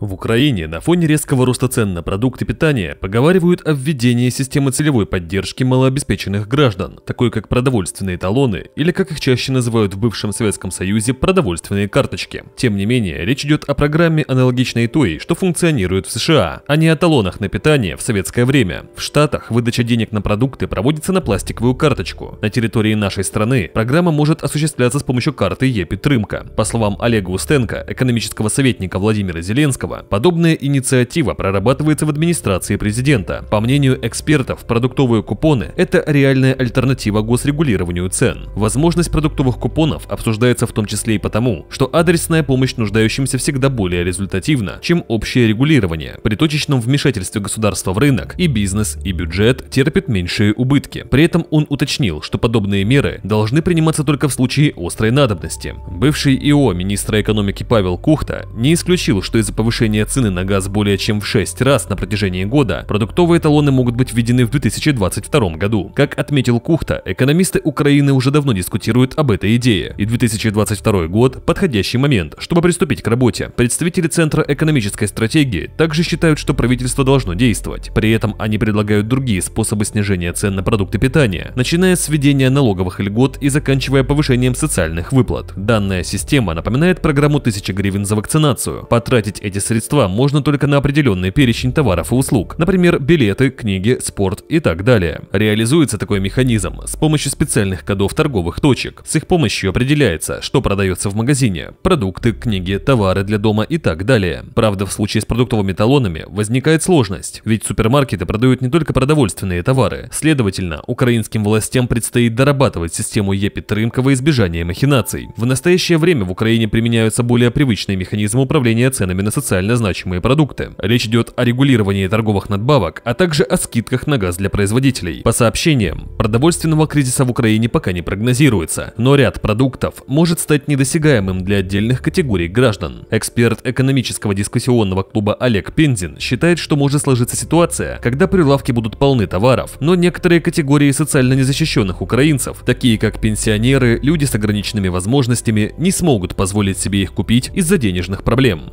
В Украине на фоне резкого роста цен на продукты питания поговаривают о введении системы целевой поддержки малообеспеченных граждан, такой как продовольственные талоны или, как их чаще называют в бывшем Советском Союзе, продовольственные карточки. Тем не менее, речь идет о программе, аналогичной той, что функционирует в США, а не о талонах на питание в советское время. В Штатах выдача денег на продукты проводится на пластиковую карточку. На территории нашей страны программа может осуществляться с помощью карты ЕПИТРЫМКА. По словам Олега Устенко, экономического советника Владимира Зеленского, Новикова. Подобная инициатива прорабатывается в администрации президента. По мнению экспертов, продуктовые купоны – это реальная альтернатива госрегулированию цен. Возможность продуктовых купонов обсуждается в том числе и потому, что адресная помощь нуждающимся всегда более результативна, чем общее регулирование. При точечном вмешательстве государства в рынок и бизнес, и бюджет терпят меньшие убытки. При этом он уточнил, что подобные меры должны приниматься только в случае острой надобности. Бывший ИО министра экономики Павел Кухта не исключил, что из-за повышения повышение цены на газ более чем в 6 раз на протяжении года, продуктовые талоны могут быть введены в 2022 году. Как отметил Кухта, экономисты Украины уже давно дискутируют об этой идее, и 2022 год – подходящий момент, чтобы приступить к работе. Представители Центра экономической стратегии также считают, что правительство должно действовать. При этом они предлагают другие способы снижения цен на продукты питания, начиная с введения налоговых льгот и заканчивая повышением социальных выплат. Данная система напоминает программу 1000 гривен за вакцинацию. Потратить эти средства можно только на определенный перечень товаров и услуг, например, билеты, книги, спорт и так далее. Реализуется такой механизм с помощью специальных кодов торговых точек. С их помощью определяется, что продается в магазине – продукты, книги, товары для дома и так далее. Правда, в случае с продуктовыми талонами возникает сложность, ведь супермаркеты продают не только продовольственные товары. Следовательно, украинским властям предстоит дорабатывать систему Е-Петрымка во избежание махинаций. В настоящее время в Украине применяются более привычные механизмы управления ценами на социальные социально значимые продукты. Речь идет о регулировании торговых надбавок, а также о скидках на газ для производителей. По сообщениям, продовольственного кризиса в Украине пока не прогнозируется, но ряд продуктов может стать недосягаемым для отдельных категорий граждан. Эксперт экономического дискуссионного клуба Олег Пензин считает, что может сложиться ситуация, когда прилавки будут полны товаров, но некоторые категории социально незащищенных украинцев, такие как пенсионеры, люди с ограниченными возможностями, не смогут позволить себе их купить из-за денежных проблем.